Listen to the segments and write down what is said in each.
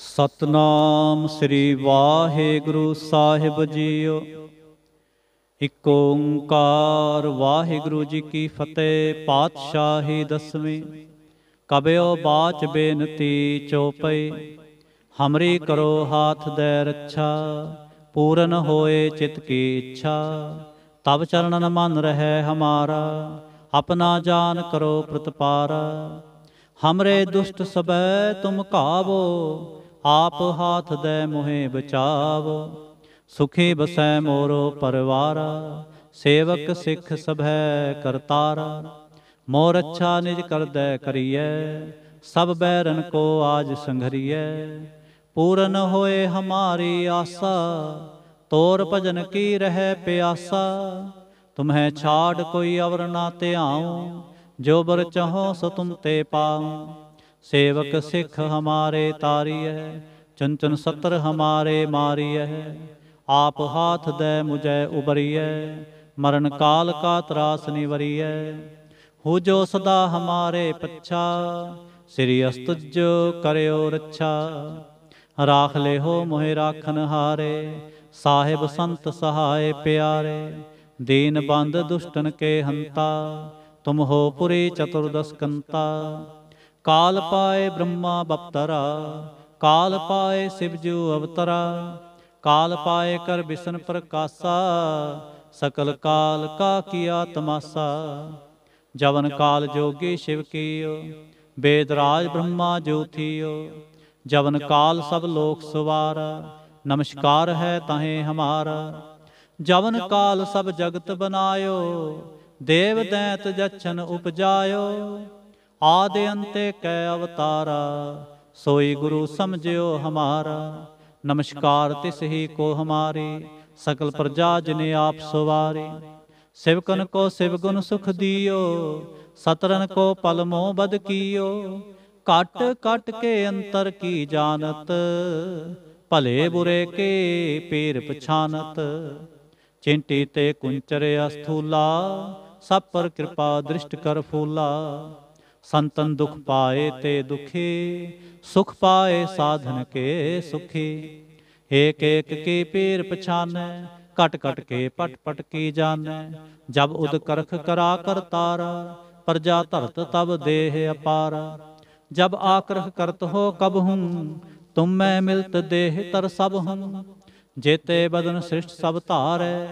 ਸਤਨਾਮ ਸ੍ਰੀ ਵਾਹਿਗੁਰੂ ਸਾਹਿਬ ਜੀਓ ਇੱਕ ਓੰਕਾਰ ਵਾਹਿਗੁਰੂ ਜੀ ਕੀ ਫਤਿਹ ਪਾਤਸ਼ਾਹੀ ਦਸਵੀਂ ਕਬਿਓ ਬਾਚ ਬੇਨਤੀ ਚੋਪਈ ਹਮਰੀ ਕਰੋ ਹਾਥ ਦੇ ਰੱਛਾ ਪੂਰਨ ਹੋਏ ਚਿਤ ਕੀ ਇੱਛਾ ਤਬ ਚਰਨਨ ਮਨ ਰਹਿ ਹਮਾਰਾ ਆਪਣਾ ਜਾਨ ਕਰੋ ਪ੍ਰਤਪਾਰਾ ਹਮਰੇ ਦੁਸ਼ਟ ਸਬੈ ਤੁਮ ਘਾਵੋ ਆਪ ਹਾਥ ਦੇ ਮੋਹੇ ਬਚਾਵ ਸੁਖੇ ਬਸੈ ਮੋਰੋ ਪਰਵਾਰ ਸੇਵਕ ਸਿੱਖ ਸਭੈ ਕਰਤਾਰ ਮੋਰ ਅੱਛਾ ਨਿਜ ਕਰਦੈ ਕਰੀਐ ਸਭ ਬੈਰਨ ਕੋ ਆਜ ਸੰਘਰੀਐ ਪੂਰਨ ਹੋਏ ਹਮਾਰੀ ਆਸਾ ਤੋਰ ਭਜਨ ਕੀ ਰਹਿ ਪਿਆਸਾ ਤੁਮਹਿ ਛਾੜ ਕੋਈ ਅਵਰ ਨਾ ਧਿਆਉ ਜੋ ਬਰ ਚਹੋ ਸੋ ਤੁਮ ਤੇ ਪਾਉ ਸੇਵਕ ਸਿੱਖ ਹਮਾਰੇ ਤਾਰੀਐ ਚੰਚਨ ਸਤਰ ਹਮਾਰੇ ਮਾਰੀਐ ਆਪ ਹਾਥ ਦੇ ਮੁਝੈ ਉਬਰੀਐ ਮਰਨ ਕਾਲ ਕਾ ਤਰਾਸ ਨਿਵਰੀਐ ਹੋ ਜੋ ਸਦਾ ਹਮਾਰੇ ਪੱਛਾ ਸ੍ਰੀ ਅਸਤਜ ਕਰਿਓ ਰੱਛਾ ਰਾਖ ਲੈ ਹੋ ਮੋਹਿ ਰਾਖਨ ਹਾਰੇ ਸਾਹਿਬ ਸੰਤ ਸਹਾਇ ਪਿਆਰੇ ਦੀਨ ਬੰਦ ਦੁਸ਼ਟਨ ਕੇ ਹੰਤਾ ਤੁਮ ਹੋ ਪੁਰੀ ਚਤੁਰਦਸ ਕੰਤਾ ਕਾਲ ਪਾਏ ਬ੍ਰਹਮਾ ਬਪਤਰਾ ਕਾਲ ਪਾਏ ਸਿਵਜੂ ਅਵਤਰਾ ਕਾਲ ਪਾਏ ਕਰ ਵਿਸ਼ਨ ਪ੍ਰਕਾਸ਼ਾ ਸਕਲ ਕਾਲ ਕਾ ਕੀਆ ਤਮਾਸਾ ਜਵਨ ਕਾਲ ਜੋਗੀ ਸ਼ਿਵ ਕੀਓ ਬੇਦਰਾਜ ਬ੍ਰਹਮਾ ਜੋਥੀਓ ਜਵਨ ਕਾਲ ਸਭ ਲੋਕ ਸਵਾਰ ਨਮਸਕਾਰ ਹੈ ਤਾਹੇ ਹਮਾਰਾ ਜਵਨ ਕਾਲ ਸਭ ਜਗਤ ਬਨਾਇਓ ਦੇਵ ਦੈਤ ਜਛਨ ਉਪਜਾਇਓ ਆਦੇ ਅੰਤੇ ਕੈ ਅਵਤਾਰਾ ਸੋਈ ਗੁਰੂ ਸਮਝਿਓ ਹਮਾਰਾ ਨਮਸਕਾਰ ਤਿਸ ਹੀ ਕੋ ਹਮਾਰੇ ਸਕਲ ਪ੍ਰਜਾ ਜਿਨੇ ਆਪ ਸਵਾਰੇ ਸਿਵਕਨ ਕੋ ਸਿਵ ਗੁਣ ਸੁਖ ਦਿਓ ਸਤਰਨ ਕੋ ਪਲ ਮੋ ਬਦ ਕੀਓ ਕਟ ਕਟ ਕੇ ਅੰਤਰ ਕੀ ਜਾਣਤ ਭਲੇ ਬੁਰੇ ਕੇ ਪੀਰ ਪਛਾਨਤ ਚਿੰਟੀ ਤੇ ਕੁੰਚਰ ਅਸਥੂਲਾ ਸਭ ਪਰ ਕਿਰਪਾ ਦ੍ਰਿਸ਼ਟ ਕਰ ਫੂਲਾ ਸੰਤਨ ਦੁਖ ਪਾਏ ਤੇ ਦੁਖੀ ਸੁਖ ਪਾਏ ਸਾਧਨ ਕੇ ਸੁਖੀ ਏਕ ਏਕ ਕੀ ਪੀਰ ਪਛਾਨੈ ਕਟ ਕਟ ਕੇ ਪਟ ਪਟ ਕੀ ਜਾਣੈ ਜਬ ਉਦ ਕਰਖ ਕਰਾ ਕਰਤਾਰ ਪ੍ਰਜਾ ਧਰਤ ਤਬ ਦੇਹ ਅਪਾਰ ਜਬ ਆਕਰਖ ਕਰਤ ਹੋ ਕਬ ਹੂੰ ਤੁਮ ਮੈਂ ਮਿਲਤ ਦੇਹ ਤਰ ਸਭ ਹੂੰ ਜੇਤੇ ਬਦਨ ਸ੍ਰਿਸ਼ਟ ਸਭ ਧਾਰੈ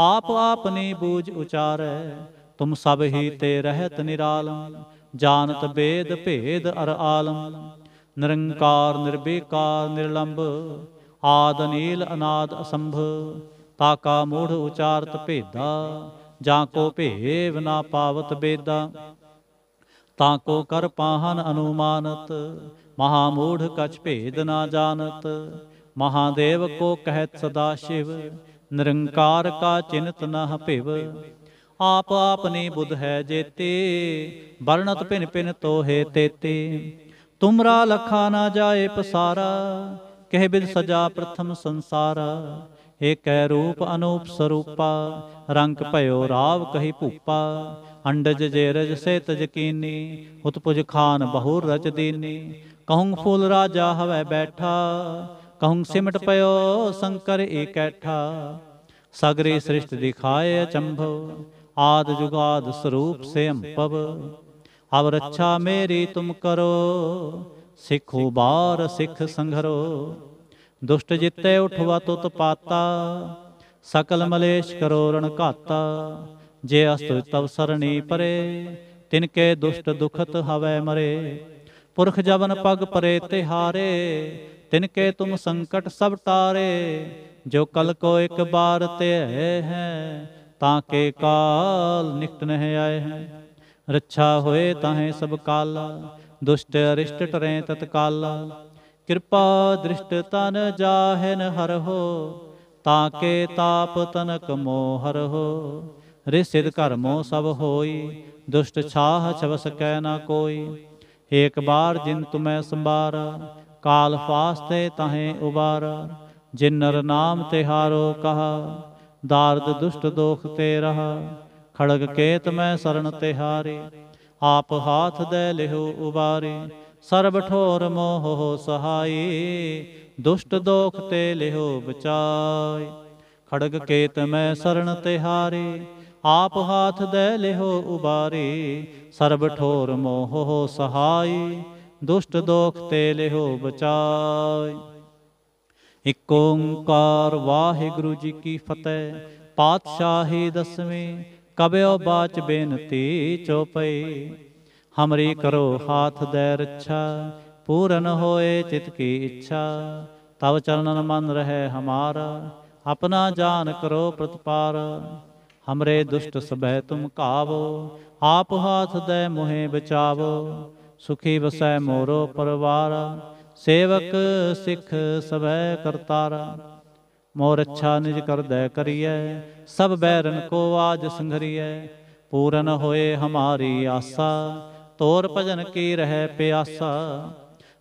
ਆਪ ਆਪਨੀ ਬੂਝ ਉਚਾਰੈ ਤੁਮ ਸਭ ਹੀ ਤੇ ਰਹਿਤ ਨਿਰਾਲਮ ਜਾਣਤ ਬੇਦ ਭੇਦ ਅਰ ਆਲਮ ਨਿਰੰਕਾਰ ਨਿਰਵੇਕਾਰ ਨਿਰਲੰਭ ਆਦ ਅਨੀਲ ਅਨਾਦ ਅਸੰਭ ਤਾਕਾ ਮੂੜ ਉਚਾਰਤ ਭੇਦਾ ਜਾਂ ਕੋ ਭੇਵ ਨਾ ਪਾਵਤ ਬੇਦਾ ਤਾਂ ਕੋ ਕਰ ਪਾਹਨ ਅਨੁਮਾਨਤ ਮਹਾ ਮੂੜ ਕਛ ਭੇਦ ਨਾ ਜਾਣਤ ਮਹਾਦੇਵ ਕੋ ਕਹਿਤ ਸਦਾ ਸ਼ਿਵ ਨਿਰੰਕਾਰ ਕਾ ਚਿੰਤ ਨਾ ਭਿਵ आप आपने बुध है जेते वर्णत भिन्न भिन्न तो हे तेते तुमरा लखा ना जाए पसारा कह बिद सजा प्रथम संसारा एक रूप अनूप स्वरूपा रंग भयो राव कही भूपा अंडज जे रज से तजकीनी उत्पुज खान बहुर रज दीनी कहूंग फूल राजा हवै बैठा कहुंग सिमट पयो शंकर एक कैठा सगरी सृष्टि दिखाए अचंभ ਆਦ ਜੁਗਾਦ ਸਰੂਪ से अम्पव अब रक्षा मेरी तुम करो सिखो बार सिख संघरो ਦੁਸ਼ਟ ਜਿੱਤੇ ਉਠਵਾ ਤੁਤ ਪਾਤਾ ਸਕਲ ਮਲੇਸ਼ ਕਰੋ ਰਣ ਘਾਤਾ ਜੇ ਅਸਤ ਤਵ ਸਰਣੀ ਪਰੇ ਤਿਨ ਕੇ ਦੁਸ਼ਟ ਦੁਖਤ ਹਵੇ ਮਰੇ ਪੁਰਖ ਜਵਨ ਪਗ ਪਰੇ ਤੇ ਹਾਰੇ ਤਿਨ ਕੇ ਤੁਮ ਸੰਕਟ ਸਭ ਤਾਰੇ ਜੋ ਕਲ ਕੋ ਇੱਕ ਬਾਰ ਤੇ ਹੈ ਹੈ ਤਾਂ ਕੇ ਕਾਲ ਨਿਕਟ ਨਹਿ ਆਏ ਹੈ ਰੱਛਾ ਹੋਏ ਤਾਂ ਹੈ ਸਭ ਕਾਲ ਦੁਸ਼ਟ ਅਰਿਸ਼ਟ ਟਰੇ ਤਤਕਾਲ ਕਿਰਪਾ ਦ੍ਰਿਸ਼ਟ ਤਨ ਜਾਹਿਨ ਹਰ ਹੋ ਤਾਂ ਕੇ ਤਾਪ ਤਨਕ ਮੋਹ ਹਰ ਹੋ ਰਿਸਿਦ ਕਰਮੋ ਸਭ ਹੋਈ ਦੁਸ਼ਟ ਛਾਹ ਛਵਸ ਕੈ ਨਾ ਕੋਈ ਏਕ ਬਾਰ ਜਿਨ ਤੁਮੈ ਸੰਬਾਰ ਕਾਲ ਫਾਸਤੇ ਤਾਹੇ ਉਬਾਰ ਜਿਨ ਨਰ ਨਾਮ ਤੇ ਹਾਰੋ ਕਹਾ ਦਾਰਦ ਦੁਸ਼ਟ ਦੋਖ ਤੇ ਰਹਾ ਖੜਗ ਕੇਤ ਮੈਂ ਸਰਣ ਤੇ ਹਾਰੇ ਆਪ ਹਾਥ ਦੇ ਲਿਹੋ ਉਬਾਰੇ ਸਰਬ ਠੋਰ ਮੋਹ ਹੋ ਸਹਾਈ ਦੁਸ਼ਟ ਦੋਖ ਤੇ ਲਿਹੋ ਬਚਾਈ ਖੜਗ ਕੇਤ ਮੈਂ ਸਰਣ ਤੇ ਹਾਰੇ ਆਪ ਹਾਥ ਦੇ ਲਿਹੋ ਉਬਾਰੇ ਸਰਬ ਠੋਰ ਮੋਹ ਹੋ ਸਹਾਈ ਦੁਸ਼ਟ ਦੋਖ ਤੇ ਲਿਹੋ ਬਚਾਈ ਇੱਕ ਓੰਕਾਰ ਵਾਹਿਗੁਰੂ ਜੀ ਕੀ ਫਤਿਹ ਪਾਤਸ਼ਾਹੀ ਦਸਵੇਂ ਕਬਿਓ ਬਾਚ ਬੇਨਤੀ ਚੋਪਈ ਹਮਰੀ ਕਰੋ ਹਾਥ ਦੇ ਰੱਛਾ ਪੂਰਨ ਹੋਏ ਚਿਤ ਕੀ ਇੱਛਾ ਤਵ ਚਰਨਨ ਮਨ ਰਹੇ ਹਮਾਰਾ ਆਪਣਾ ਜਾਨ ਕਰੋ ਪ੍ਰਤਪਾਰ ਹਮਰੇ ਦੁਸ਼ਟ ਸਭੈ ਤੁਮ ਕਾਵੋ ਆਪ ਹਾਥ ਦੇ ਮੋਹਿ ਬਚਾਵੋ ਸੁਖੀ ਵਸੈ ਮੋਰੋ ਪਰਵਾਰਾ ਸੇਵਕ ਸਿੱਖ ਸਵੈ ਕਰਤਾਰ ਮੋਰ ਅੱਛਾ ਨਿਜ ਕਰਦੈ ਕਰੀਐ ਸਭ ਬੈਰਨ ਕੋ ਆਜ ਸੰਘਰੀਐ ਪੂਰਨ ਹੋਏ ਹਮਾਰੀ ਆਸਾ ਤੋਰ ਭਜਨ ਕੀ ਰਹਿ ਪਿਆਸਾ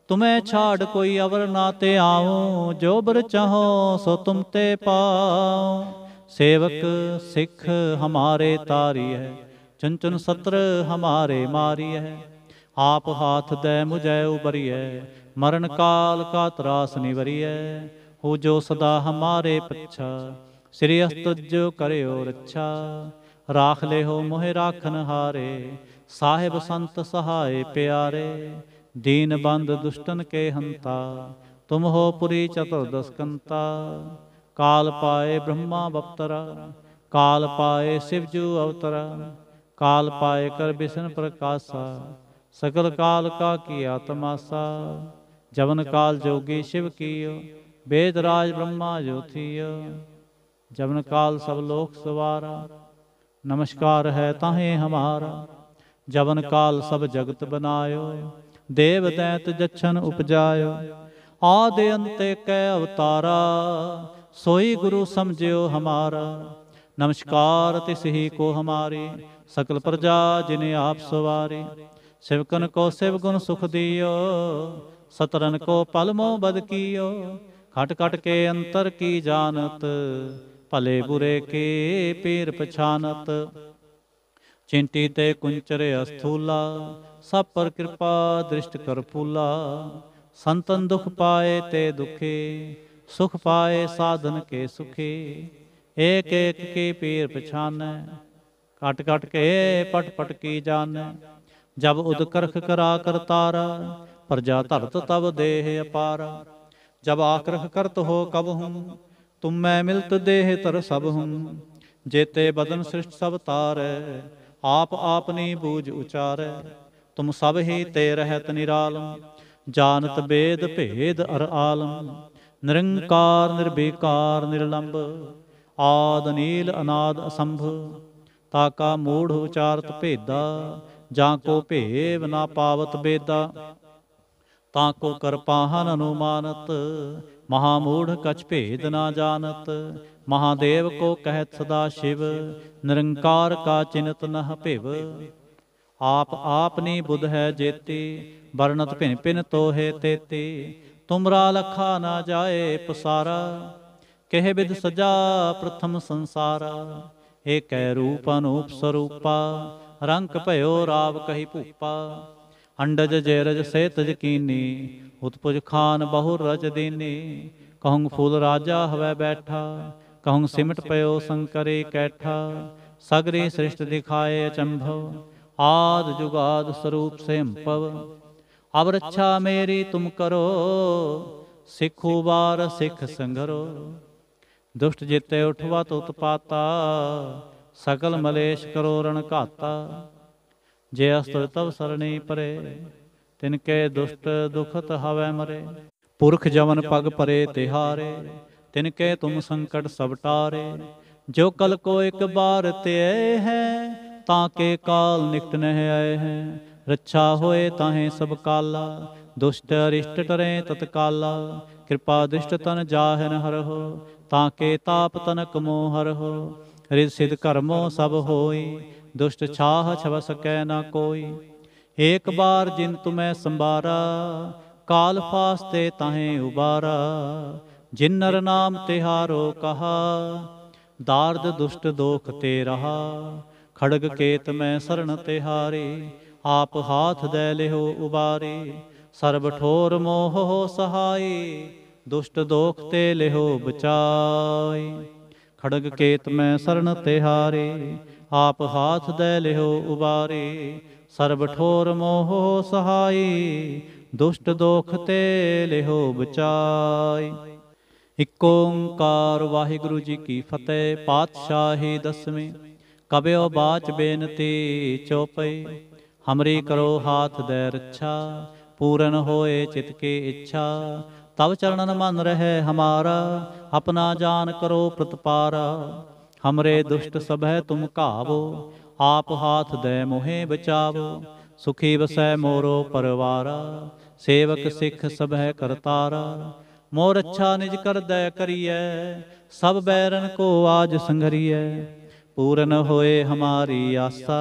ਤੁਮੇ ਛਾੜ ਕੋਈ ਅਵਰ ਨਾ ਤੇ ਆਉ ਜੋ ਬਰ ਚਾਹੋ ਸੋ ਤੁਮ ਤੇ ਪਾਉ ਸੇਵਕ ਸਿੱਖ ਹਮਾਰੇ ਤਾਰੀ ਹੈ ਚੁਨ ਚੁਨ ਸਤਰ ਹਮਾਰੇ ਮਾਰੀ ਹੈ ਆਪ ਹਾਥ ਦੇ ਮੁਝੈ ਉਬਰੀਐ ਮਰਨ ਕਾਲ ਕਾ ਤਰਾਸ ਨਿਵਰੀਐ ਹੋ ਜੋ ਸਦਾ ਹਮਾਰੇ ਪਛਾ ਸ੍ਰੀ ਅਸਤਜ ਕਰਿਓ ਰੱਛਾ ਰਾਖ ਲੈ ਹੋ ਮੋਹਿ ਰਾਖਨ ਹਾਰੇ ਸਾਹਿਬ ਸੰਤ ਸਹਾਏ ਪਿਆਰੇ ਦੀਨ ਬੰਦ ਦੁਸ਼ਟਨ ਕੇ ਹੰਤਾ ਤੁਮ ਹੋ ਪੁਰੀ ਦਸਕੰਤਾ ਕਾਲ ਪਾਏ ਬ੍ਰਹਮਾ ਬਪਤਰਾ ਕਾਲ ਪਾਏ ਸ਼ਿਵ ਜੂ ਅਵਤਰਾ ਕਾਲ ਪਾਏ ਕਰ ਬਿਸ਼ਨ ਪ੍ਰਕਾਸ਼ਾ ਸਗਲ ਕਾਲ ਕਾ ਕੀ ਆਤਮਾਸਾ ਜਵਨ ਕਾਲ ਜੋਗੀ ਸ਼ਿਵ ਕੀਓ ਵੇਦ ਰਾਜ ਬ੍ਰਹਮਾ ਜੋਥੀਓ ਜਵਨ ਕਾਲ ਸਭ ਲੋਕ ਸਵਾਰਾ ਨਮਸਕਾਰ ਹੈ ਤਾਹੇ ਹਮਾਰਾ ਜਵਨ ਕਾਲ ਸਭ ਜਗਤ ਬਨਾਇਓ ਦੇਵ ਦੈਤ ਜਛਨ ਉਪਜਾਇਓ ਆਦਿ ਅੰਤੇ ਕੈ ਅਵਤਾਰਾ ਸੋਈ ਗੁਰੂ ਸਮਝਿਓ ਹਮਾਰਾ ਨਮਸਕਾਰ ਤਿਸ ਹੀ ਕੋ ਹਮਾਰੇ ਸਕਲ ਪ੍ਰਜਾ ਜਿਨੇ ਆਪ ਸਵਾਰੇ ਸਿਵਕਨ ਕੋ ਸਿਵ ਗੁਣ ਸੁਖ ਦਿਓ ਸਤਰਨ ਕੋ ਪਲਮੋ ਬਦਕੀਓ ਕੀਓ ਖਟ ਖਟ ਕੇ ਅੰਤਰ ਕੀ ਜਾਣਤ ਭਲੇ ਬੁਰੇ ਕੇ ਪੀਰ ਪਛਾਨਤ ਚਿੰਤੀ ਤੇ ਕੁੰਚਰ ਅਸਥੂਲਾ ਸਭ ਪਰ ਕਿਰਪਾ ਦ੍ਰਿਸ਼ਟ ਕਰ ਫੂਲਾ ਸੰਤਨ ਦੁਖ ਪਾਏ ਤੇ ਦੁਖੇ ਸੁਖ ਪਾਏ ਸਾਧਨ ਕੇ ਸੁਖੇ ਏਕ ਏਕ ਕੀ ਪੀਰ ਪਛਾਨੈ ਕਟ ਕਟ ਕੇ ਪਟ ਪਟ ਕੀ ਜਾਣੈ ਜਬ ਉਦਕਰਖ ਕਰਾ ਕਰਤਾਰਾ ਪ੍ਰਜਾ ਧਰਤ ਤਵ ਦੇਹ ਅਪਾਰ ਜਬ ਆਕਰਖ ਕਰਤ ਹੋ ਕਬ ਹੂੰ ਤੁਮ ਮੈਂ ਮਿਲਤ ਦੇਹ ਤਰ ਸਭ ਹੂੰ ਜੇਤੇ ਬਦਨ ਸ੍ਰਿਸ਼ਟ ਸਭ ਤਾਰੈ ਆਪ ਆਪਨੀ ਬੂਝ ਉਚਾਰੈ ਤੁਮ ਸਭ ਹੀ ਤੇ ਰਹਿਤ ਨਿਰਾਲਮ ਜਾਣਤ ਬੇਦ ਭੇਦ ਅਰ ਆਲਮ ਨਿਰੰਕਾਰ ਨਿਰਬੇਕਾਰ ਨਿਰਲੰਭ ਆਦ ਨੀਲ ਅਨਾਦ ਅਸੰਭ ਤਾਕਾ ਮੂੜ ਉਚਾਰਤ ਭੇਦਾ ਜਾਂ ਕੋ ਭੇਵ ਨਾ ਪਾਵਤ ਬੇਦਾ ਤਾਂ ਕੋ ਕਰਪਾਹਨ ਅਨੁਮਾਨਤ ਮਹਾ ਮੂੜ ਕਛ ਭੇਦ ਨਾ ਜਾਣਤ ਮਹਾਦੇਵ ਕੋ ਕਹਿਤ ਸਦਾ ਸ਼ਿਵ ਨਿਰੰਕਾਰ ਕਾ ਚਿੰਤ ਨਹ ਭਿਵ ਆਪ ਆਪਨੀ ਬੁਧ ਹੈ ਜੇਤੀ ਵਰਣਤ ਭਿਨ ਭਿਨ ਤੋਹੇ ਤੇਤੀ ਤੁਮਰਾ ਲਖਾ ਨਾ ਜਾਏ ਪਸਾਰਾ ਕਹਿ ਬਿਦ ਸਜਾ ਪ੍ਰਥਮ ਸੰਸਾਰਾ ਏਕੈ ਰੂਪ ਅਨੂਪ ਸਰੂਪਾ ਰੰਗ ਭਇਓ ਰਾਵ ਕਹੀ ਭੂਪਾ ਅੰਡਜ ਜੇਰਜ ਸਹਿਤ ਜਕੀਨੀ ਉਤਪੁਜ ਖਾਨ ਬਹੁ ਰਜ ਦੇਨੀ ਕਹਉ ਫੂਲ ਰਾਜਾ ਹਵੈ ਬੈਠਾ ਕਹਉ ਸਿਮਟ ਪਇਓ ਸੰਕਰੇ ਕੈਠਾ ਸਗਰੇ ਸ੍ਰਿਸ਼ਟ ਦਿਖਾਏ ਅਚੰਭਵ ਆਦ ਜੁਗਾਦ ਸਰੂਪ ਸੇਮਪਵ ਅਬ ਰੱਛਾ ਮੇਰੀ ਤੁਮ ਕਰੋ ਸਿੱਖੂ ਬਾਰ ਸਿੱਖ ਸੰਗਰੋ ਦੁਸ਼ਟ ਜਿਤੇ ਉਠਵਾ ਤੁਤ ਪਾਤਾ ਸਕਲ ਮਲੇਸ਼ ਕਰੋ ਰਣ ਘਾਤਾ ਜੇ ਅਸਤੁ ਤਵ ਸਰਣੀ ਪਰੇ ਤਿਨ ਕੈ ਦੁਸ਼ਟ ਦੁਖਤ ਹਵੈ ਮਰੇ ਪੁਰਖ ਜਵਨ ਪਗ ਪਰੇ ਤਿਹਾਰੇ ਤਿਨ ਕੈ ਤੁਮ ਸੰਕਟ ਸਭ ਟਾਰੇ ਜੋ ਕਲ ਕੋ ਇੱਕ ਬਾਰ ਤੇ ਹੈ ਤਾਂ ਕੇ ਕਾਲ ਨਿਕਟ ਨਹ ਆਏ ਹੈ ਰੱਛਾ ਹੋਏ ਤਾਹੇ ਸਭ ਕਾਲਾ ਦੁਸ਼ਟ ਅਰਿਸ਼ਟ ਟਰੇ ਕਾਲਾ ਕਿਰਪਾ ਦਿਸ਼ਟ ਤਨ ਜਾਹਨ ਹਰਹੁ ਤਾਂ ਕੇ ਤਾਪ ਤਨਕ ਮੋਹ ਹਰਹੁ ਰਿਦ ਸਿਧ ਕਰਮੋ ਸਭ ਹੋਈ ਦੁਸ਼ਟ ਛਾਹ ਛਵ ਸਕੈ ਨਾ ਕੋਈ ਏਕ ਬਾਰ ਜਿਨ ਤੁਮੈ ਸੰਬਾਰਾ ਕਾਲ ਫਾਸਤੇ ਤਾਹੇ ਉਬਾਰਾ ਜਿਨ ਨਰ ਨਾਮ ਤਿਹਾਰੋ ਕਹਾ ਦਾਰਦ ਦੁਸ਼ਟ ਦੋਖ ਤੇ ਰਹਾ ਖੜਗ ਕੇਤ ਮੈਂ ਸਰਣ ਤਿਹਾਰੇ ਆਪ ਹਾਥ ਦੇ ਲਿਓ ਉਬਾਰੇ ਸਰਬ ਠੋਰ ਮੋਹ ਹੋ ਸਹਾਈ ਦੁਸ਼ਟ ਦੋਖ ਤੇ ਲਿਓ ਬਚਾਈ ਖੜਗ ਕੇਤ ਮੈਂ ਸਰਣ ਤਿਹਾਰੇ ਆਪ ਹਾਥ ਦੇ ਲਿਓ ਉਬਾਰੇ ਸਰਬ ਠੋਰ ਮੋਹ ਸਹਾਈ ਦੁਸ਼ਟ ਦੋਖ ਤੇ ਲਿਓ ਬਚਾਈ ਇਕ ਓੰਕਾਰ ਵਾਹਿਗੁਰੂ ਜੀ ਕੀ ਫਤਿਹ ਪਾਤਸ਼ਾਹੀ ਦਸਵੇਂ ਕਬਿਓ ਬਾਚ ਬੇਨਤੀ ਚੋਪਈ ਹਮਰੀ ਕਰੋ ਹਾਥ ਦੇ ਰੱਛਾ ਪੂਰਨ ਹੋਏ ਚਿਤ ਕੀ ਇੱਛਾ ਤਵ ਚਰਨਨ ਮਨ ਰਹੇ ਹਮਾਰਾ ਆਪਣਾ ਜਾਨ ਕਰੋ ਪ੍ਰਤਪਾਰਾ ਹਮਰੇ ਦੁਸ਼ਟ ਸਭੈ ਤੁਮ ਘਾਵੋ ਆਪ ਹਾਥ ਦੇ ਮੋਹੇ ਬਚਾਵੋ ਸੁਖੀ ਵਸੈ ਮੋਰੋ ਪਰਵਾਰਾ ਸੇਵਕ ਸਿੱਖ ਸਭੈ ਕਰਤਾਰਾ ਮੋਰ ਅੱਛਾ ਨਿਜ ਕਰ ਦਇ ਕਰੀਐ ਸਭ ਬੈਰਨ ਕੋ ਆਜ ਸੰਘਰੀਐ ਪੂਰਨ ਹੋਏ ਹਮਾਰੀ ਆਸਾ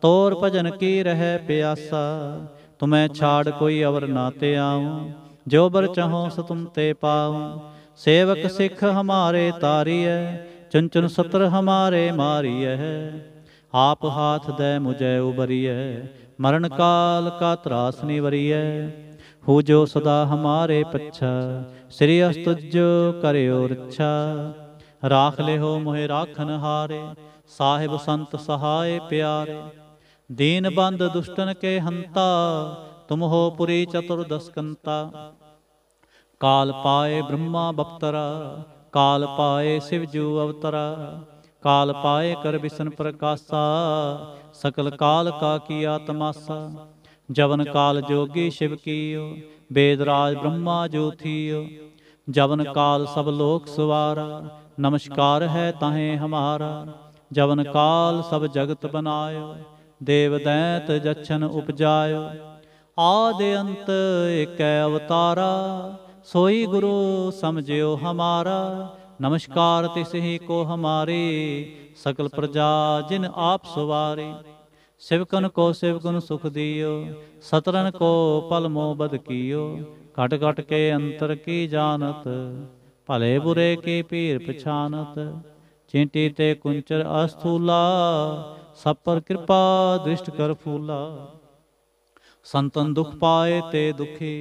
ਤੋਰ ਭਜਨ ਕੀ ਰਹਿ ਪਿਆਸਾ ਤੁਮੈ ਛਾੜ ਕੋਈ ਅਵਰ ਨਾ ਤੇ ਆਉ ਜੋ ਬਰ ਚਾਹੋ ਸ ਤੁਮ ਤੇ ਪਾਉ ਸੇਵਕ ਸਿੱਖ ਹਮਾਰੇ ਤਾਰੀਐ ਚੰਚਨ ਸਤਰ ਹਮਾਰੇ ਮਾਰੀਐ ਆਪ ਹਾਥ ਦੈ ਮੁਝੈ ਉਬਰੀਐ ਮਰਨ ਕਾਲ ਕਾ ਤਰਾਸ ਨਿਵਰੀਐ ਹੋ ਜੋ ਸਦਾ ਹਮਾਰੇ ਪਛਾ ਸ੍ਰੀ ਅਸਤੁਜ ਕਰਿਓ ਰਛਾ ਰਾਖ ਲਿਓ ਮੋਹਿ ਰਾਖਨ ਹਾਰੇ ਸਾਹਿਬ ਸੰਤ ਸਹਾਏ ਪਿਆਰੇ ਦੀਨ ਬੰਦ ਦੁਸ਼ਟਨ ਕੇ ਹੰਤਾ ਤੁਮ ਹੋ ਪੁਰੀ ਚਤੁਰ ਦਸਕੰਤਾ ਕਾਲ ਪਾਏ ਬ੍ਰਹਮਾ ਬਪਤਰਾ ਕਾਲ ਪਾਏ ਸਿਵ ਜੂ ਅਵਤਰਾ ਕਾਲ ਪਾਏ ਕਰ ਬਿਸਨ ਪ੍ਰਕਾਸ਼ਾ ਸਕਲ ਕਾਲ ਕਾ ਕੀ ਆਤਮਾਸਾ ਜਵਨ ਕਾਲ ਜੋਗੀ ਸ਼ਿਵ ਕੀਓ ਬੇਦਰਾਜ ਰਾਜ ਬ੍ਰਹਮਾ ਜੋਥੀਓ ਜਵਨ ਕਾਲ ਸਭ ਲੋਕ ਸਵਾਰਾ ਨਮਸਕਾਰ ਹੈ ਤਾਹੇ ਹਮਾਰਾ ਜਵਨ ਕਾਲ ਸਭ ਜਗਤ ਬਨਾਇਓ ਦੇਵ ਦੈਤ ਜਛਨ ਉਪਜਾਇਓ ਆਦ ਅੰਤ ਏਕੈ ਅਵਤਾਰਾ ਸੋਈ ਗੁਰੂ ਸਮਝਿਓ ਹਮਾਰਾ ਨਮਸਕਾਰ ਤਿਸਹੀ ਕੋ ਹਮਾਰੇ ਸਕਲ ਪ੍ਰਜਾ ਜਿਨ ਆਪ ਸਵਾਰੇ ਸਿਵਕਨ ਕੋ ਸਿਵਕਨ ਸੁਖ ਦਿਓ ਸਤਰਨ ਕੋ ਪਲ ਮੋ ਬਦ ਕੀਓ ਘਟ ਘਟ ਕੇ ਅੰਤਰ ਕੀ ਜਾਣਤ ਭਲੇ ਬੁਰੇ ਕੀ ਪੀਰ ਪਛਾਨਤ ਚਿੰਟੀ ਤੇ ਕੁੰਚਰ ਅਸਥੂਲਾ ਸਭ ਪਰ ਕਿਰਪਾ ਦ੍ਰਿਸ਼ਟ ਕਰ ਫੂਲਾ ਸੰਤਨ ਦੁਖ ਪਾਏ ਤੇ ਦੁਖੀ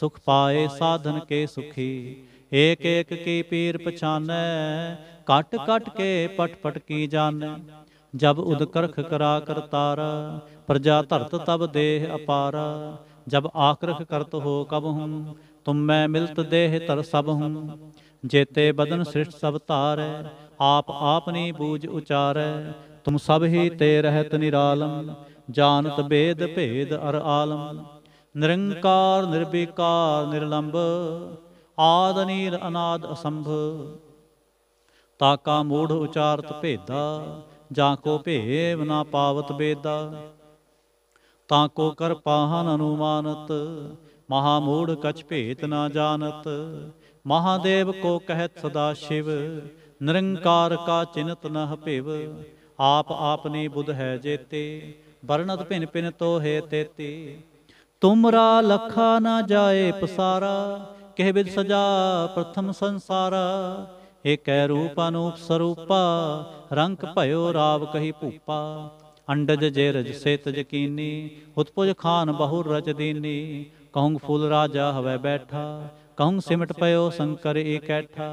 ਸੁਖ ਪਾਏ ਸਾਧਨ ਕੇ ਸੁਖੀ ਏਕ ਏਕ ਕੀ ਪੀਰ ਪਛਾਨੈ ਕਟ ਕਟ ਕੇ ਪਟ ਪਟ ਕੀ ਜਾਣੈ ਜਬ ਉਦਕਰਖ ਕਰਾ ਕਰਤਾਰ ਪ੍ਰਜਾ ਧਰਤ ਤਬ ਦੇਹ ਅਪਾਰ ਜਬ ਆਕਰਖ ਕਰਤ ਹੋ ਕਬ ਹੂੰ ਤੁਮ ਮੈਂ ਮਿਲਤ ਦੇਹ ਤਰ ਸਭ ਹੂੰ ਜੇਤੇ ਬਦਨ ਸ੍ਰਿਸ਼ਟ ਸਭ ਧਾਰੈ ਆਪ ਆਪਨੀ ਬੂਝ ਉਚਾਰੈ ਤੁਮ ਸਭ ਹੀ ਤੇ ਰਹਿਤ ਨਿਰਾਲਮ ਜਾਣਤ ਬੇਦ ਭੇਦ ਅਰ ਆਲਮ ਨਿਰੰਕਾਰ ਨਿਰਬੇਕਾਰ ਨਿਰਲੰਭ ਆਦ ਅਨੀਰ ਅਨਾਦ ਅਸੰਭ ਤਾਕਾ ਮੂਢ ਮੂੜ ਉਚਾਰਤ ਭੇਦਾ ਜਾਂ ਕੋ ਭੇਵ ਨਾ ਪਾਵਤ ਬੇਦਾ ਤਾਂ ਕੋ ਕਰ ਪਾਹਨ ਅਨੁਮਾਨਤ ਮਹਾ ਮੂੜ ਕਛ ਭੇਤ ਨਾ ਜਾਣਤ ਮਹਾਦੇਵ ਕੋ ਕਹਿਤ ਸਦਾ ਸ਼ਿਵ ਨਿਰੰਕਾਰ ਕਾ ਚਿੰਤ ਨਹ ਭੇਵ ਆਪ ਆਪਨੇ ਬੁਧ ਹੈ ਜੇਤੇ ਵਰਣਤ ਭਿਨ ਭਿਨ ਤੋਹੇ ਤੇਤੀ ਤੁਮਰਾ ਲਖਾ ਨਾ ਜਾਏ ਪਸਾਰਾ ਕਹਿ ਬਿਦ ਸਜਾ ਪ੍ਰਥਮ ਸੰਸਾਰਾ ਏਕੈ ਰੂਪ ਅਨੂਪ ਸਰੂਪਾ ਰੰਗ ਭਇਓ ਰਾਵ ਕਹੀ ਭੂਪਾ ਅੰਡਜ ਜੇ ਰਜ ਸੇਤ ਜਕੀਨੀ ਉਤਪੁਜ ਖਾਨ ਬਹੁਰ ਰਚ ਦੀਨੀ ਕਹੂੰ ਫੁੱਲ ਰਾਜਾ ਹਵੇ ਬੈਠਾ ਕਹੂੰ ਸਿਮਟ ਪਇਓ ਸੰਕਰ ਏਕੈਠਾ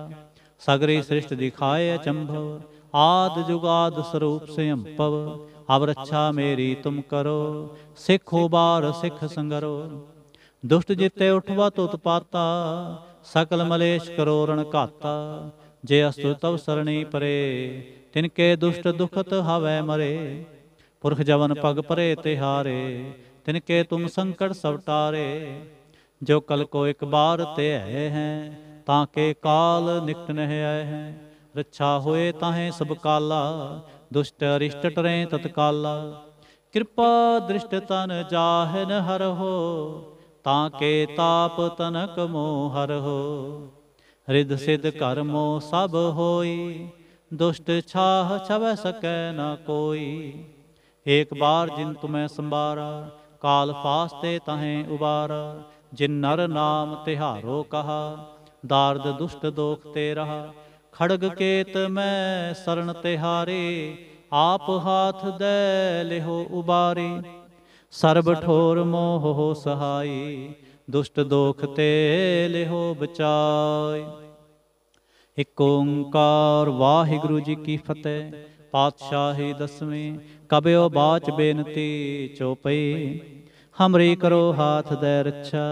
ਸਗਰੀ ਸ੍ਰਿਸ਼ਟ ਦਿਖਾਏ ਅਚੰਭਵ ਆਦ ਜੁਗਾਦ ਸਰੂਪ ਸੇ ਅੰਪਵ ਅਬ ਰੱਛਾ ਮੇਰੀ ਤੁਮ ਕਰੋ ਸਿੱਖੋ ਬਾਰ ਸਿੱਖ ਸੰਗਰੋ ਦੁਸ਼ਟ ਜਿੱਤੇ ਉਠਵਾ ਤੁਤ ਪਾਤਾ ਸਕਲ ਮਲੇਸ਼ ਕਰੋ ਰਣ ਘਾਤਾ ਜੇ ਅਸਤੁ ਤਵ ਸਰਣੀ ਪਰੇ ਤਿਨ ਕੇ ਦੁਸ਼ਟ ਦੁਖਤ ਹਵੈ ਮਰੇ ਪੁਰਖ ਜਵਨ ਪਗ ਪਰੇ ਹਾਰੇ ਤਿਨ ਕੇ ਤੁਮ ਸੰਕਟ ਸਭ ਟਾਰੇ ਜੋ ਕਲ ਕੋ ਇੱਕ ਬਾਰ ਤੇ ਹੈ ਹੈ ਤਾਂ ਕੇ ਕਾਲ ਨਿਕਟ ਨਹਿ ਆਏ ਹੈ ਰੱਛਾ ਹੋਏ ਹੈ ਸਭ ਕਾਲਾ ਦੁਸ਼ਟ ਅਰਿਸ਼ਟ ਟਰੇ ਤਤਕਾਲ ਕਿਰਪਾ ਦ੍ਰਿਸ਼ਟ ਤਨ ਜਾਹਨ ਹਰਹੋ ਤਾਂ ਕੇ ਤਾਪ ਤਨਕ ਮੋਹ ਹਰਹੋ ਰਿਦ ਸਿਧ ਕਰਮੋ ਸਭ ਹੋਈ ਦੁਸ਼ਟ ਛਾਹ ਛਵੈ ਸਕੈ ਨਾ ਕੋਈ ਏਕ ਬਾਰ ਜਿਨ ਤੁਮੈ ਸੰਭਾਰਾ ਕਾਲ ਫਾਸਤੇ ਤਹੈ ਉਬਾਰ ਜਿਨ ਨਰ ਨਾਮ ਤਿਹਾਰੋ ਕਹਾ ਦਾਰਦ ਦੁਸ਼ਟ ਦੋਖ ਤੇ ਰਹਾ ਖੜਗ ਕੇਤ ਮੈਂ ਸਰਨ ਤਿਹਾਰੇ ਆਪ ਹਾਥ ਦੇ ਲਿਹੋ ਉਬਾਰੇ ਸਰਬ ਠੋਰ ਮੋਹ ਸਹਾਈ ਦੁਸ਼ਟ ਦੋਖ ਤੇ ਲਿਹੋ ਬਚਾਈ ਇਕ ਓੰਕਾਰ ਵਾਹਿਗੁਰੂ ਜੀ ਕੀ ਫਤਿਹ ਪਾਤਸ਼ਾਹੀ ਦਸਵੇਂ ਕਬਿਓ ਬਾਚ ਬੇਨਤੀ ਚੋਪਈ ਹਮਰੀ ਕਰੋ ਹਾਥ ਦੇ ਰੱਛਾ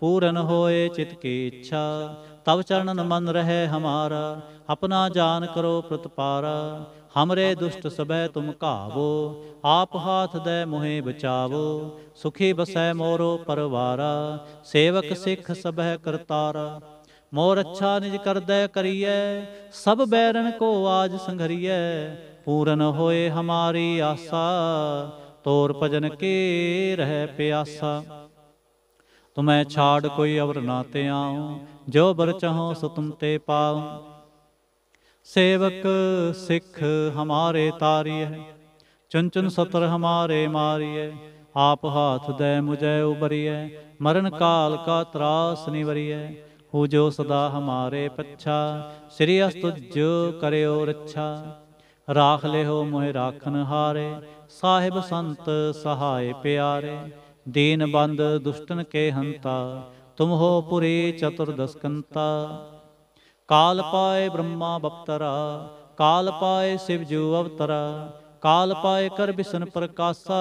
ਪੂਰਨ ਹੋਏ ਚਿਤ ਕੀ ਇੱਛਾ ਤਵ ਚਰਨ ਮਨ ਰਹੇ ਹਮਾਰਾ ਆਪਣਾ ਜਾਨ ਕਰੋ ਪ੍ਰਤਪਾਰਾ ਹਮਰੇ ਦੁਸ਼ਟ ਸਬੈ ਤੁਮ ਘਾਵੋ ਆਪ ਹਾਥ ਦੇ ਮੋਹੇ ਬਚਾਵੋ ਸੁਖੀ ਬਸੈ ਮੋਰੋ ਪਰਵਾਰਾ ਸੇਵਕ ਸਿੱਖ ਸਬੈ ਕਰਤਾਰਾ ਮੋਰ ਅੱਛਾ ਨਿਜ ਕਰਦੈ ਕਰੀਐ ਸਭ ਬੈਰਨ ਕੋ ਆਜ ਸੰਘਰੀਐ ਪੂਰਨ ਹੋਏ ਹਮਾਰੀ ਆਸਾ ਤੋਰ ਭਜਨ ਕੀ ਰਹਿ ਪਿਆਸਾ ਤੁਮੈ ਛਾੜ ਕੋਈ ਅਵਰ ਨਾ ਤੇ ਆਉ ਜੋ ਬਰ ਚਾਹੋ ਸੋ ਤੁਮ ਤੇ ਪਾਉ ਸੇਵਕ ਸਿੱਖ ਹਮਾਰੇ ਤਾਰੀਏ ਚੁਨ ਚੁਨ ਸਤਰ ਹਮਾਰੇ ਮਾਰੀਏ ਆਪ ਹਾਥ ਦੇ ਮੁਝੈ ਉਬਰੀਏ ਮਰਨ ਕਾਲ ਕਾ ਤਰਾਸ ਨਿਵਰੀਏ ਹੋ ਜੋ ਸਦਾ ਹਮਾਰੇ ਪੱਛਾ ਸ੍ਰੀ ਅਸਤੁਜ ਕਰਿਓ ਰੱਛਾ ਰਾਖ ਲਿਓ ਮੋਹਿ ਰਾਖਨ ਹਾਰੇ ਸਾਹਿਬ ਸੰਤ ਸਹਾਏ ਪਿਆਰੇ ਦੀਨ ਬੰਦ ਦੁਸ਼ਟਨ ਕੇ ਹੰਤਾ ਤੁਮ ਹੋ ਪੁਰੇ ਚਤੁਰਦਸਕੰਤਾ ਕਾਲ ਪਾਏ ਬ੍ਰਹਮਾ ਬਪਤਰਾ ਕਾਲ ਪਾਏ ਸਿਵ ਜੂ ਅਵਤਰਾ ਕਾਲ ਪਾਏ ਕਰ ਬਿਸ਼ਨ ਪ੍ਰਕਾਸ਼ਾ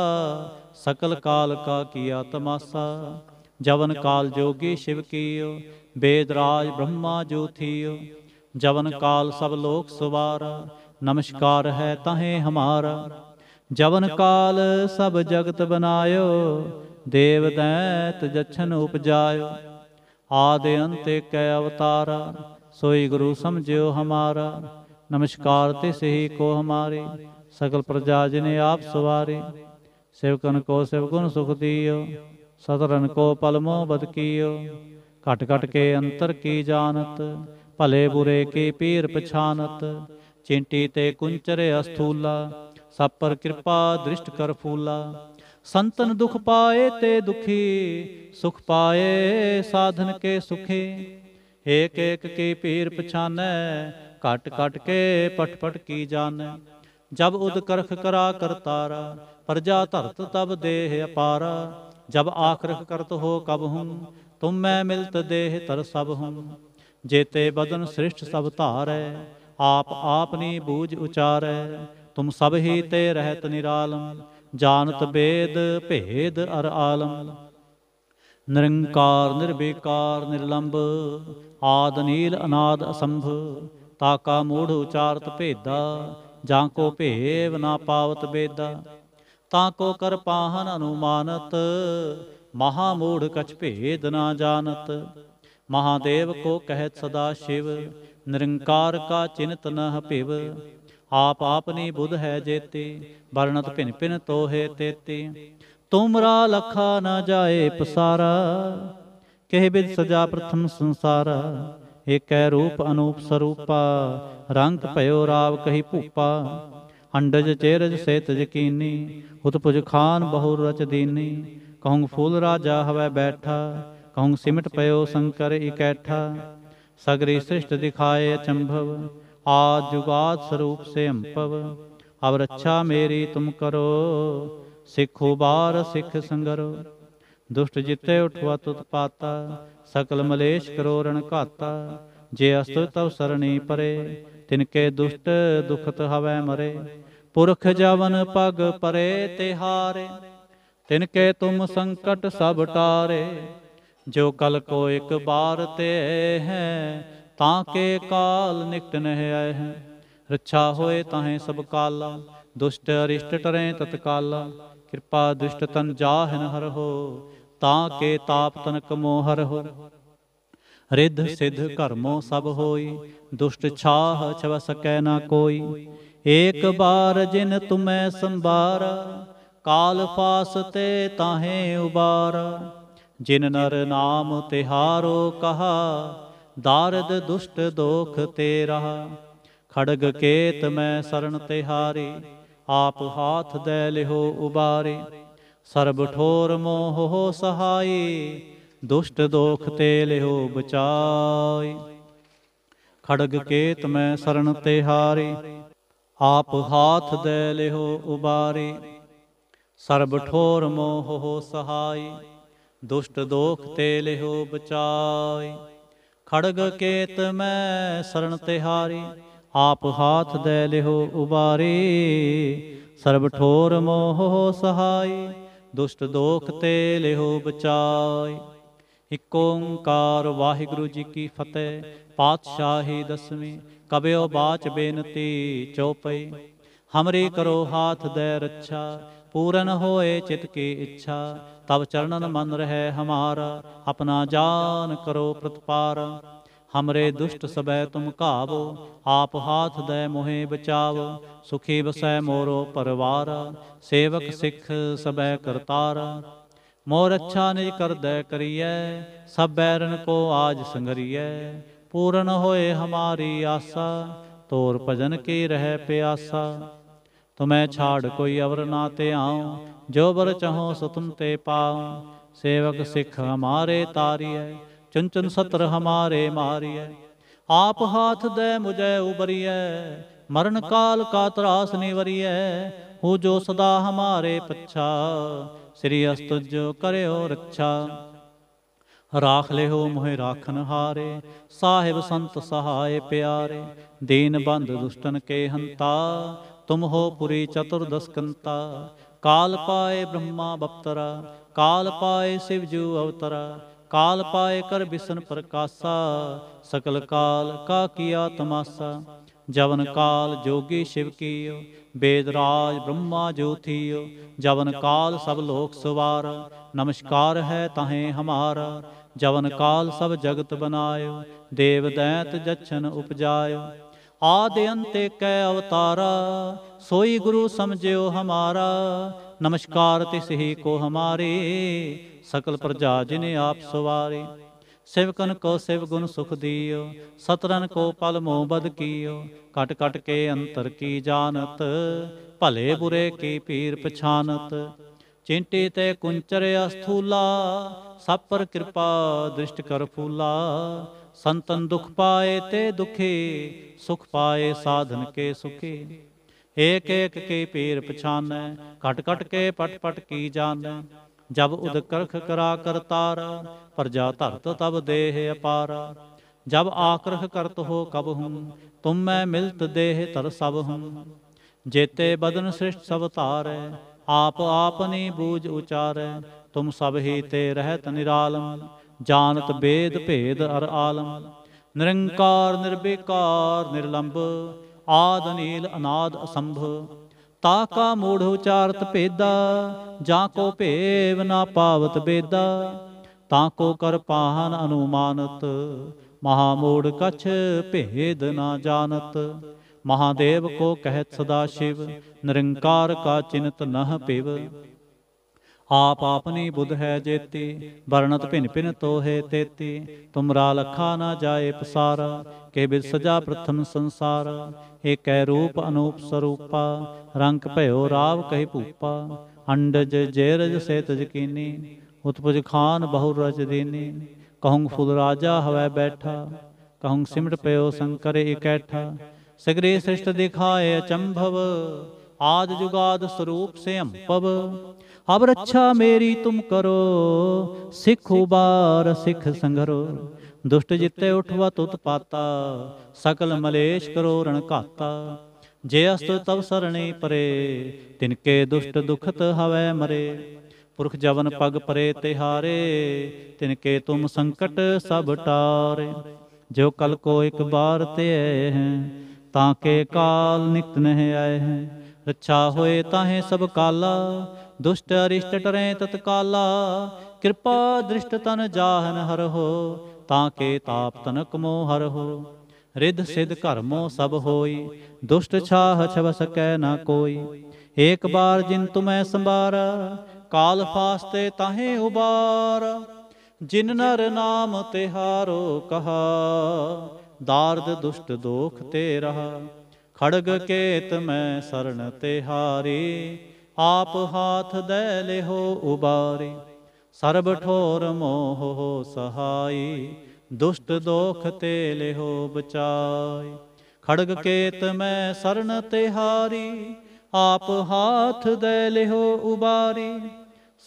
ਸਕਲ ਕਾਲ ਕਾ ਕੀਆ ਤਮਾਸਾ ਜਵਨ ਕਾਲ ਜੋਗੀ ਸ਼ਿਵ ਕੀਓ ਬੇਦਰਾਜ ਬ੍ਰਹਮਾ ਜੋ ਜਵਨ ਕਾਲ ਸਭ ਲੋਕ ਸੁਵਾਰ ਨਮਸਕਾਰ ਹੈ ਤਾਹੇ ਹਮਾਰਾ ਜਵਨ ਕਾਲ ਸਭ ਜਗਤ ਬਨਾਇਓ ਦੇਵ ਦੈਤ ਜਛਨ ਉਪਜਾਇਓ ਆਦਿ ਅੰਤੇ ਕੈ ਅਵਤਾਰਾ ਸੋਈ ਗੁਰੂ ਸਮਝਿਓ ਹਮਾਰਾ ਨਮਸਕਾਰ ਤੇ ਸਹੀ ਕੋ ਹਮਾਰੇ ਸਗਲ ਪ੍ਰਜਾ ਜਿਨੇ ਆਪ ਸਵਾਰੇ ਸੇਵਕਨ ਕੋ ਸੇਵਕਨ ਸੁਖ ਦੀਓ ਸਤਰਨ ਕੋ ਪਲਮੋ ਬਦਕੀਓ ਘਟ ਘਟ ਕੇ ਅੰਤਰ ਕੀ ਜਾਣਤ ਭਲੇ ਬੁਰੇ ਕੀ ਪੀਰ ਪਛਾਨਤ ਚਿੰਟੀ ਤੇ ਕੁੰਚਰੇ ਅਸਥੂਲਾ ਸਭ ਪਰ ਕਿਰਪਾ ਦ੍ਰਿਸ਼ਟ ਕਰ ਫੂਲਾ ਸੰਤਨ ਦੁਖ ਪਾਏ ਤੇ ਦੁਖੀ ਸੁਖ ਪਾਏ ਸਾਧਨ ਕੇ ਸੁਖੀ ਏਕ ਏਕ ਕੀ ਪੀਰ ਪਛਾਨੈ ਘਟ ਘਟ ਕੇ ਪਟ ਪਟ ਕੀ ਜਾਣੈ ਜਬ ਉਦ ਕਰਖ ਕਰਾ ਕਰਤਾਰਾ ਪ੍ਰਜਾ ਧਰਤ ਤਬ ਦੇਹ ਅਪਾਰਾ ਜਬ ਆਖਰਖ ਕਰਤ ਹੋ ਕਬ ਹੂੰ ਤੁਮ ਮੈਂ ਮਿਲਤ ਦੇਹ ਤਰ ਸਭ ਹੂੰ ਜੇਤੇ ਬਦਨ ਸ੍ਰਿਸ਼ਟ ਸਭ ਧਾਰੈ ਆਪ ਆਪਨੀ ਬੂਝ ਉਚਾਰੈ ਤੁਮ ਸਭ ਹੀ ਤੇ ਰਹਿਤ ਨਿਰਾਲਮ ਜਾਣਤ ਬੇਦ ਭੇਦ ਅਰ ਆਲਮ ਨਿਰੰਕਾਰ ਨਿਰਵੇਕਾਰ ਨਿਰਲੰਭ ਆਦ ਨੀਲ ਅਨਾਦ ਅਸੰਭ ਤਾਕਾ ਮੂੜ ਉਚਾਰਤ ਭੇਦਾ ਜਾਂ ਕੋ ਭੇਵ ਨਾ ਪਾਵਤ ਬੇਦਾ ਤਾਂ ਕੋ ਕਰ ਪਾਹਨ ਅਨੁਮਾਨਤ ਮਹਾ ਮੂੜ ਕਛ ਭੇਦ ਨਾ ਜਾਣਤ ਮਹਾਦੇਵ ਕੋ ਕਹਿਤ ਸਦਾ ਸ਼ਿਵ ਨਿਰੰਕਾਰ ਕਾ ਚਿੰਤ ਨ ਭਿਵ ਆਪ ਆਪਨੇ ਬੁੱਧ ਹੈ ਜੇਤੇ ਵਰਣਤ ਭਿਨ ਭਿਨ ਤੋਹੇ ਤੇਤੇ ਤੁਮਰਾ ਲਖਾ ਨਾ ਜਾਏ ਪਸਾਰਾ ਕਹਿ ਬਿਦ ਸਜਾ ਪ੍ਰਥਮ ਸੰਸਾਰ ਏਕੈ ਰੂਪ ਅਨੂਪ ਸਰੂਪਾ ਰੰਗ ਭਇਓ ਰਾਵ ਕਹੀ ਭੂਪਾ ਅੰਡਜ ਚੇਰਜ ਸੇਤ ਜਕੀਨੀ ਉਤਪੁਜ ਖਾਨ ਬਹੁ ਰਚ ਦੀਨੀ ਕਹੂੰ ਫੂਲ ਰਾਜਾ ਹਵੈ ਬੈਠਾ ਕਹੂੰ ਸਿਮਟ ਪਇਓ ਸ਼ੰਕਰ ਇਕੈਠਾ ਸਗਰੀ ਸ੍ਰਿਸ਼ਟ ਦਿਖਾਏ ਅਚੰਭਵ आजुगाद ਸਰੂਪ ਸੇ अम्पव अब ਰੱਛਾ ਮੇਰੀ ਤੁਮ ਕਰੋ ਸਿੱਖੋ ਬਾਰ ਸਿੱਖ संगरो ਦੁਸ਼ਟ ਜਿੱਤੇ ਉਠਵਾ ਤੁਤ ਪਾਤਾ ਸਕਲ ਮਲੇਸ਼ ਕਰੋ ਰਣ ਘਾਤਾ ਜੇ ਅਸਤ ਤਵ ਸਰਣੀ ਪਰੇ ਤਿਨ ਕੇ ਦੁਸ਼ਟ ਦੁਖਤ ਹਵੈ ਮਰੇ ਪੁਰਖ ਜਵਨ ਪਗ ਪਰੇ ਤੇ ਹਾਰੇ ਤਿਨ ਕੇ ਤੁਮ ਸੰਕਟ ਸਭ ਟਾਰੇ ਜੋ ਕਲ ਕੋ ਇੱਕ ਬਾਰ ਤੇ ਹੈ ਤਾਂ ਕੇ ਕਾਲ ਨਿਕਟ ਨਹਿ ਆਏ ਹੈ ਰੱਛਾ ਹੋਏ ਤਾਹੇ ਸਭ ਕਾਲਾ ਦੁਸ਼ਟ ਅਰਿਸ਼ਟ ਟਰੇ ਤਤਕਾਲਾ ਕਿਰਪਾ ਦੁਸ਼ਟ ਤਨ ਜਾਹਨ ਹਰ ਹੋ ਤਾਂ ਕੇ ਤਾਪ ਤਨ ਕਮੋ ਹਰ ਹੋ ਰਿੱਧ ਸਿੱਧ ਕਰਮੋ ਸਭ ਹੋਈ ਦੁਸ਼ਟ ਛਾਹ ਛਵ ਸਕੈ ਨਾ ਕੋਈ ਏਕ ਬਾਰ ਜਿਨ ਤੁਮੈ ਸੰਭਾਰ ਕਾਲ ਫਾਸ ਤੇ ਤਾਹੇ ਉਬਾਰ ਜਿਨ ਨਰ ਨਾਮ ਤਿਹਾਰੋ ਕਹਾ ਦਾਰਦ ਦੁਸ਼ਟ ਦੋਖ ਤੇਰਾ ਖੜਗ ਕੇਤ ਮੈਂ ਸਰਣ ਤਿਹਾਰੀ ਆਪ ਹਾਥ ਦੇ ਲਿਹੋ ਉਬਾਰੇ ਸਰਬ ਠੋਰ ਮੋਹ ਹੋ ਸਹਾਈ ਦੁਸ਼ਟ ਦੋਖ ਤੇ ਲਿਹੋ ਬਚਾਈ ਖੜਗ ਕੇਤ ਮੈਂ ਸਰਣ ਤਿਹਾਰੀ ਆਪ ਹਾਥ ਦੇ ਲਿਹੋ ਉਬਾਰੇ ਸਰਬ ਠੋਰ ਮੋਹ ਹੋ ਸਹਾਈ ਦੁਸ਼ਟ ਦੋਖ ਤੇ ਲਿਹੋ ਬਚਾਈ ਖੜਗ ਕੇਤ ਮੈਂ ਸਰਣ ਤਿਹਾਰੀ ਆਪ ਹਾਥ ਦੇ ਲਿਹੋ ਉਬਾਰੀ ਸਰਬ ਠੋਰ ਮੋਹ ਸਹਾਈ ਦੁਸ਼ਟ ਦੋਖ ਤੇ ਲਿਹੋ ਬਚਾਈ ਇਕ ਓੰਕਾਰ ਵਾਹਿਗੁਰੂ ਜੀ ਕੀ ਫਤਿਹ ਪਾਤਸ਼ਾਹੀ ਦਸਵੀਂ ਕਬਿਓ ਬਾਚ ਬੇਨਤੀ ਚਉਪਈ ਹਮਰੀ ਕਰੋ ਹਾਥ ਦੇ ਰੱਛਾ ਪੂਰਨ ਹੋਏ ਚਿਤ ਕੀ ਇੱਛਾ ਤਬ ਚਰਨਨ ਮਨ ਰਹਿ ਹਮਾਰਾ ਆਪਣਾ ਜਾਨ ਕਰੋ ਪ੍ਰਤਪਾਰ ਹਮਰੇ ਦੁਸ਼ਟ ਸਬੈ ਤੁਮ ਘਾਵੋ ਆਪ ਹਾਥ ਦੈ ਮੋਹਿ ਬਚਾਵੋ ਸੁਖੀ ਬਸੈ ਮੋਰੋ ਪਰਵਾਰ ਸੇਵਕ ਸਿਖ ਸਬੈ ਕਰਤਾਰ ਮੋਰ ਅੱਛਾ ਨਿਜ ਕਰਦੈ ਕਰੀਐ ਸਭ ਰਨ ਕੋ ਆਜ ਸੰਗਰੀਐ ਪੂਰਨ ਹੋਏ ਹਮਾਰੀ ਆਸਾ ਤੋਰ ਭਜਨ ਕੀ ਰਹਿ ਪਿਆਸਾ ਤੁਮੈ ਛਾੜ ਕੋਈ ਅਵਰ ਨਾ ਤੇ ਆਉ ਜੋ ਬਰ ਚਹੋ ਸਤੁਨ ਤੇ ਪਾਉ ਸੇਵਕ ਸਿੱਖ ਹਮਾਰੇ ਤਾਰੀਐ ਚੰਚਨ ਸਤਰ ਹਮਾਰੇ ਮਾਰੀਐ ਆਪ ਹਾਥ ਦੇ ਮੁਝੈ ਉਬਰੀਐ ਮਰਨ ਕਾਲ ਕਾ ਤਰਾਸ ਨਿਵਰੀਐ ਹੋ ਜੋ ਸਦਾ ਹਮਾਰੇ ਪਛਾ ਸ੍ਰੀ ਅਸਤੁਜ ਕਰਿਓ ਰੱਛਾ ਰਾਖ ਲਿਓ ਮੋਹਿ ਰਾਖਨ ਹਾਰੇ ਸਾਹਿਬ ਸੰਤ ਸਹਾਏ ਪਿਆਰੇ ਦੀਨ ਬੰਦ ਦੁਸ਼ਟਨ ਕੇ ਹੰਤਾ ਤੁਮ ਹੋ ਪੁਰੀ ਚਤੁਰਦਸ਼ਕੰਤਾ ਕਾਲ ਪਾਏ ਬ੍ਰਹਮਾ ਬਪਤਰਾ ਕਾਲ ਪਾਏ ਸਿਵ ਜੂ ਅਵਤਰਾ ਕਾਲ ਪਾਏ ਕਰ ਬਿਸ਼ਨ ਪ੍ਰਕਾਸ਼ਾ ਸਕਲ ਕਾਲ ਕਾ ਕੀਆ ਤਮਾਸਾ ਜਵਨ ਕਾਲ ਜੋਗੀ ਸ਼ਿਵ ਕੀਓ ਬੇਦ ਰਾਜ ਬ੍ਰਹਮਾ ਜੋਥੀਓ ਜਵਨ ਕਾਲ ਸਭ ਲੋਕ ਸਵਾਰ ਨਮਸਕਾਰ ਹੈ ਤਾਹੇ ਹਮਾਰ ਜਵਨ ਕਾਲ ਸਭ ਜਗਤ ਬਨਾਇਓ ਦੇਵ ਦੈਤ ਜਛਨ ਉਪਜਾਇਓ ਆਦਿ ਅੰਤੇ ਕੈ ਅਵਤਾਰਾ ਸੋਈ ਗੁਰੂ ਸਮਝਿਓ ਹਮਾਰਾ ਨਮਸਕਾਰ ਤਿਸ ਹੀ ਕੋ ਹਮਾਰੇ ਸਕਲ ਪ੍ਰਜਾ ਜਿਨੇ ਆਪ ਸਵਾਰੇ ਕਨ ਕੋ ਸਿਵ ਗੁਣ ਸੁਖ ਦੀਓ ਸਤਰਨ ਕੋ ਪਲ ਮੋ ਬਦ ਕੀਓ ਕਟ ਕਟ ਕੇ ਅੰਤਰ ਕੀ ਜਾਣਤ ਭਲੇ ਬੁਰੇ ਕੀ ਪੀਰ ਪਛਾਨਤ ਚਿੰਟੇ ਤੇ ਕੁੰਚਰ ਅਸਥੂਲਾ ਸਭ ਪਰ ਕਿਰਪਾ ਦ੍ਰਿਸ਼ਟ ਕਰ ਫੂਲਾ ਸੰਤਨ ਦੁਖ ਪਾਏ ਤੇ ਦੁਖੇ ਸੁਖ ਪਾਏ ਸਾਧਨ ਕੇ ਸੁਖੇ ਏਕ ਏਕ ਕੇ ਪੀਰ ਪਛਾਨੈ ਘਟ ਘਟ ਕੇ ਪਟ ਪਟ ਕੀ ਜਾਣੈ ਜਬ ਉਦ ਕਰਖ ਕਰਾ ਕਰਤਾਰ ਪ੍ਰਜਾ ਧਰਤ ਤਬ ਦੇਹ ਅਪਾਰ ਜਬ ਆਕਰਖ ਕਰਤ ਹੋ ਕਬ ਹੂੰ ਤੁਮ ਮੈਂ ਮਿਲਤ ਦੇਹ ਤਰ ਸਭ ਹੂੰ ਜੇਤੇ ਬਦਨ ਸ੍ਰਿਸ਼ਟ ਸਭ ਧਾਰੈ ਆਪ ਆਪਨੀ ਬੂਝ ਉਚਾਰੈ ਤੁਮ ਸਭ ਹੀ ਤੇ ਰਹਿਤ ਨਿਰਾਲਮ ਜਾਣਤ ਬੇਦ ਭੇਦ ਅਰ ਆਲਮ ਨਿਰੰਕਾਰ ਨਿਰਬੇਕਾਰ ਨਿਰਲੰਭ ਆਦ ਅਨੀਲ ਅਨਾਦ ਅਸੰਭ ਤਾ ਕਾ ਮੂੜ ਉਚਾਰਤ ਭੇਦਾ ਜਾਂ ਕੋ ਭੇਵ ਨਾ ਪਾਵਤ ਬੇਦਾ ਤਾ ਕੋ ਕਰ ਪਾਹਨ ਅਨੁਮਾਨਤ ਮਹਾ ਮੂੜ ਕਛ ਭੇਦ ਨਾ ਜਾਣਤ ਮਹਾਦੇਵ ਕੋ ਕਹਿਤ ਸਦਾ ਸ਼ਿਵ ਨਿਰੰਕਾਰ ਕਾ ਚਿੰਤ ਨਹ ਪਿਵ ਆਪ ਆਪਨੇ ਬੁੱਧ ਹੈ ਜੇਤੀ ਵਰਣਤ ਭਿਨ ਭਿਨ ਤੋਹੇ ਤੇਤੀ ਤੁਮਰਾ ਲਖਾ ਨਾ ਜਾਏ ਪਸਾਰ ਕੇ ਬਿ ਸਜਾ ਪ੍ਰਥਮ ਸੰਸਾਰ ਏਕੈ ਰੂਪ ਅਨੂਪ ਸਰੂਪਾ ਰੰਗ ਭਇਓ ਰਾਵ ਕਹਿ ਭੂਪਾ ਅੰਡਜ ਜੇਰਜ ਸੇ ਤਜ ਕੀਨੀ ਉਤਪਜ ਖਾਨ ਬਹੁ ਰਜ ਦੇਨੀ ਕਹੂੰ ਫੁਲ ਰਾਜਾ ਹਵੈ ਬੈਠਾ ਕਹੂੰ ਸਿਮਟ ਪਇਓ ਸੰਕਰ ਇਕੈਠਾ ਸਗਰੇ ਸ੍ਰਿਸ਼ਟ ਦਿਖਾਏ ਅਚੰਭਵ ਆਦ ਜੁਗਾਦ ਸਰੂਪ ਸੇ ਅੰਪਵ ਹਵ ਰੱਛਾ ਮੇਰੀ ਤੁਮ ਕਰੋ ਸਿੱਖ ਉਬਾਰ ਸਿੱਖ ਸੰਗਰੋ ਦੁਸ਼ਟ ਜਿੱਤੇ ਉਠਵਾ ਤੁਤ ਪਾਤਾ ਸਕਲ ਮਲੇਸ਼ ਕਰੋ ਰਣ ਘਾਤਾ ਜੇ ਅਸਤ ਤਵ ਸਰਣੀ ਪਰੇ ਤਿਨਕੇ ਦੁਸ਼ਟ ਦੁਖਤ ਹਵੇ ਮਰੇ ਪੁਰਖ ਜਵਨ ਪਗ ਪਰੇ ਤੇ ਹਾਰੇ ਤਿਨਕੇ ਤੁਮ ਸੰਕਟ ਸਭ ਟਾਰੇ ਜੋ ਕਲ ਕੋ ਇੱਕ ਬਾਰ ਤੇ ਆਏ ਹੈ ਤਾਂ ਕੇ ਕਾਲ ਨਿਤ ਨਹਿ ਆਏ ਹੈ ਰੱਛਾ ਹੋਏ ਤਾਹੇ ਸਭ ਕਾਲਾ ਦੁਸ਼ਟ ਅਰਿਸ਼ਟ ਟਰੇ ਤਤਕਾਲਾ ਕਿਰਪਾ ਦ੍ਰਿਸ਼ਟ ਤਨ ਜਾਹਨ ਹਰਹੋ ਤਾਂ ਕੇ ਤਾਪ ਤਨਕ ਮੋ ਹਰਹੋ ਰਿਧ ਸਿਧ ਘਰਮੋ ਸਭ ਹੋਈ ਦੁਸ਼ਟ ਛਾਹ ਛਵ ਸਕੈ ਨਾ ਕੋਈ ਏਕ ਬਾਰ ਜਿਨ ਤੁਮੈ ਸੰਭਾਰ ਕਾਲ ਫਾਸਤੇ ਤਾਹੇ ਉਬਾਰ ਜਿਨ ਨਰ ਨਾਮ ਤਿਹਾਰੋ ਕਹਾ ਦਾਰਦ ਦੁਸ਼ਟ ਦੋਖ ਤੇ ਰਹਾ ਖੜਗ ਕੇਤ ਮੈਂ ਸਰਣ ਤਿਹਾਰੀ ਆਪ ਹਾਥ ਦੇ ਲਿਹੋ ਉਬਾਰੇ ਸਰਬ ਠੋਰ ਮੋਹ ਹੋ ਸਹਾਈ ਦੁਸ਼ਟ ਦੋਖ ਤੇ ਲਿਹੋ ਬਚਾਈ ਖੜਗ ਕੇਤ ਮੈਂ ਸਰਨ ਤਿਹਾਰੀ ਆਪ ਹਾਥ ਦੇ ਲਿਹੋ ਉਬਾਰੇ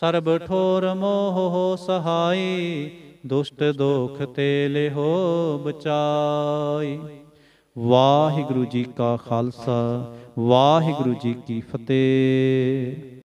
ਸਰਬ ਠੋਰ ਮੋਹ ਹੋ ਸਹਾਈ ਦੁਸ਼ਟ ਦੋਖ ਤੇ ਲਿਹੋ ਬਚਾਈ ਵਾਹਿਗੁਰੂ ਜੀ ਕਾ ਖਾਲਸਾ ਵਾਹਿਗੁਰੂ ਜੀ ਕੀ ਫਤਿਹ